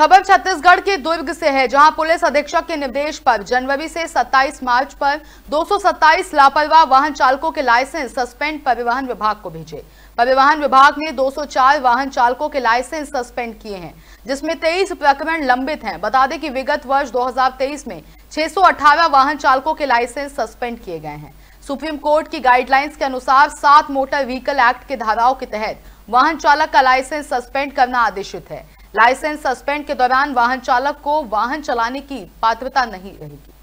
खबर छत्तीसगढ़ के दुर्ग से है जहां पुलिस अधीक्षक के निर्देश पर जनवरी से 27 मार्च पर 227 लापरवाह वाहन चालकों के लाइसेंस सस्पेंड परिवहन विभाग को भेजे परिवहन विभाग ने 204 वाहन चालकों के लाइसेंस सस्पेंड किए हैं जिसमें 23 प्रकरण लंबित हैं बता दें कि विगत वर्ष 2023 में 618 वाहन चालकों के लाइसेंस सस्पेंड किए गए हैं सुप्रीम कोर्ट की गाइडलाइंस के अनुसार सात मोटर व्हीकल एक्ट के धाराओं के तहत वाहन चालक का लाइसेंस सस्पेंड करना आदेशित है लाइसेंस सस्पेंड के दौरान वाहन चालक को वाहन चलाने की पात्रता नहीं रहेगी